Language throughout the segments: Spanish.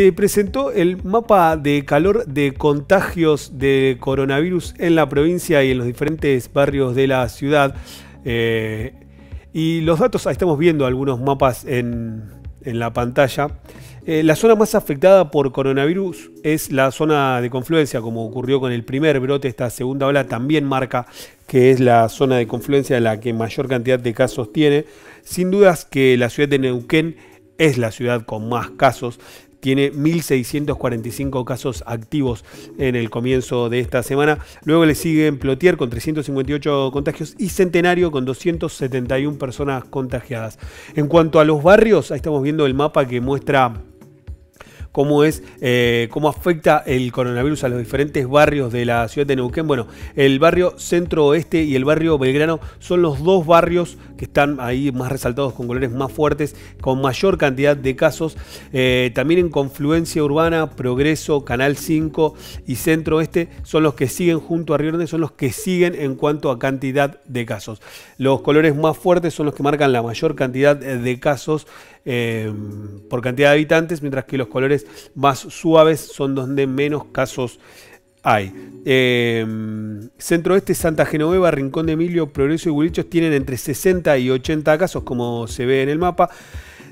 se presentó el mapa de calor de contagios de coronavirus en la provincia y en los diferentes barrios de la ciudad. Eh, y los datos, ahí estamos viendo algunos mapas en, la pantalla. Eh, la zona más afectada por coronavirus es la zona de confluencia, como ocurrió con el primer brote, esta segunda ola también marca que es la zona de confluencia la que mayor cantidad de casos tiene. Sin dudas que la ciudad de Neuquén es la ciudad con más casos tiene 1.645 casos activos en el comienzo de esta semana. Luego le siguen Plotier con 358 contagios y Centenario con 271 personas contagiadas. En cuanto a los barrios, ahí estamos viendo el mapa que muestra cómo es, eh, cómo afecta el coronavirus a los diferentes barrios de la ciudad de Neuquén. Bueno, el barrio Centro Oeste y el barrio Belgrano son los dos barrios que están ahí más resaltados con colores más fuertes, con mayor cantidad de casos. Eh, también en Confluencia Urbana, Progreso, Canal 5 y Centro Oeste son los que siguen junto a Río Grande, son los que siguen en cuanto a cantidad de casos. Los colores más fuertes son los que marcan la mayor cantidad de casos eh, por cantidad de habitantes, mientras que los colores más suaves son donde menos casos hay. Centro em, Centroeste, Santa Genoveva, Rincón de Emilio, Progreso y Gulichos tienen entre 60 y 80 casos, como se ve en el mapa.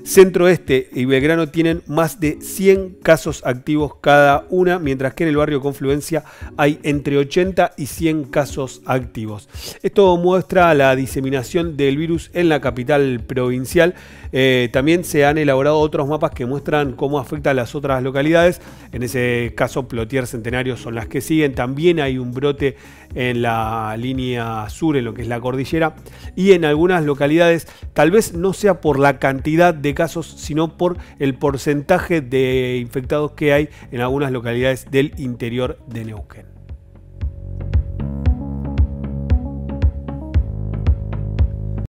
Centro Este y Belgrano tienen más de 100 casos activos cada una, mientras que en el barrio Confluencia hay entre 80 y 100 casos activos. Esto muestra la diseminación del virus en la capital provincial. Eh, también se han elaborado otros mapas que muestran cómo afecta a las otras localidades. En ese caso, Plotier Centenario son las que siguen. También hay un brote en la línea sur, en lo que es la cordillera. Y en algunas localidades, tal vez no sea por la cantidad de casos, sino por el porcentaje de infectados que hay en algunas localidades del interior de Neuquén.